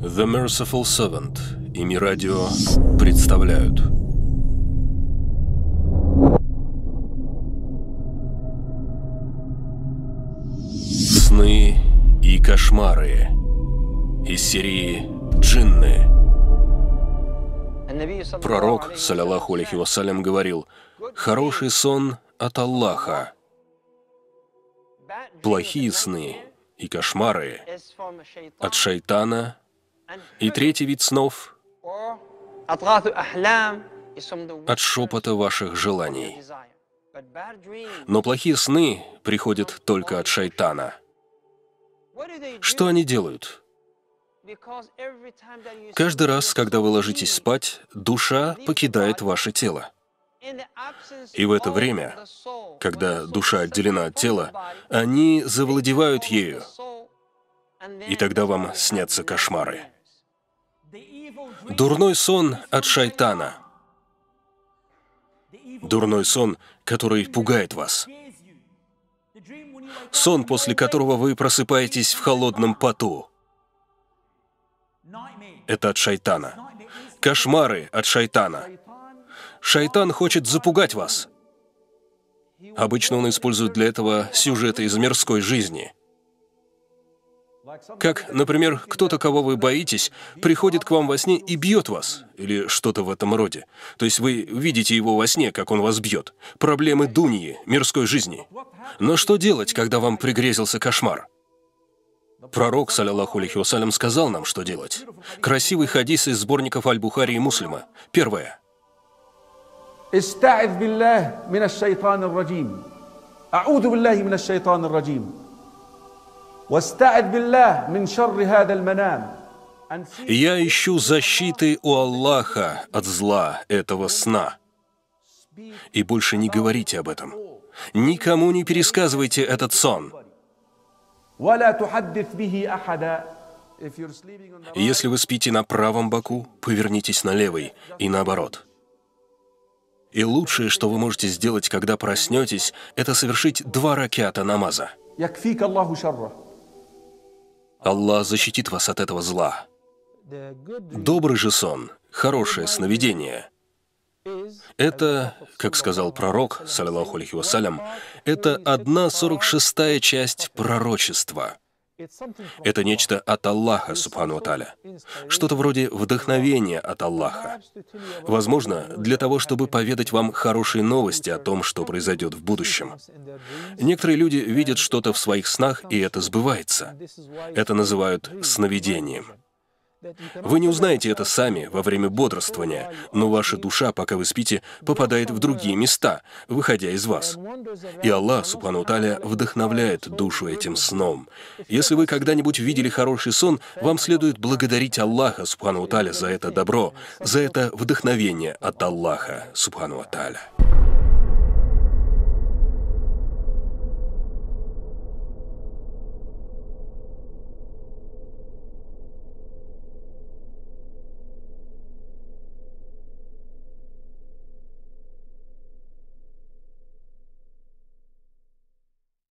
The Merciful Servant и Мирадио представляют. Сны и кошмары из серии «Джинны». Пророк, салялаху алейхи вассалям, говорил, «Хороший сон от Аллаха, плохие сны и кошмары от шайтана – и третий вид снов – от шепота ваших желаний. Но плохие сны приходят только от шайтана. Что они делают? Каждый раз, когда вы ложитесь спать, душа покидает ваше тело. И в это время, когда душа отделена от тела, они завладевают ею. И тогда вам снятся кошмары. Дурной сон от шайтана. Дурной сон, который пугает вас. Сон, после которого вы просыпаетесь в холодном поту. Это от шайтана. Кошмары от шайтана. Шайтан хочет запугать вас. Обычно он использует для этого сюжеты из мирской жизни – как, например, кто-то, кого вы боитесь, приходит к вам во сне и бьет вас, или что-то в этом роде. То есть вы видите его во сне, как он вас бьет. Проблемы Дуньи, мирской жизни. Но что делать, когда вам пригрезился кошмар? Пророк, саллиллаху алейхи вассалям, сказал нам, что делать. Красивый хадис из сборников Аль-Бухари и Муслима. Первое. «Иста'ид я ищу защиты у Аллаха от зла этого сна. И больше не говорите об этом. Никому не пересказывайте этот сон. Если вы спите на правом боку, повернитесь на левый и наоборот. И лучшее, что вы можете сделать, когда проснетесь, это совершить два ракета намаза. Аллах защитит вас от этого зла. Добрый же сон, хорошее сновидение. Это, как сказал пророк, саллиллаху алейхи вассалям, это одна сорок шестая часть пророчества – это нечто от Аллаха, Субхану Аталя. Что-то вроде вдохновения от Аллаха. Возможно, для того, чтобы поведать вам хорошие новости о том, что произойдет в будущем. Некоторые люди видят что-то в своих снах, и это сбывается. Это называют сновидением. Вы не узнаете это сами во время бодрствования, но ваша душа, пока вы спите, попадает в другие места, выходя из вас. И Аллах, Субхану Таля, вдохновляет душу этим сном. Если вы когда-нибудь видели хороший сон, вам следует благодарить Аллаха, Субхану Таля, за это добро, за это вдохновение от Аллаха, Субхану Таля.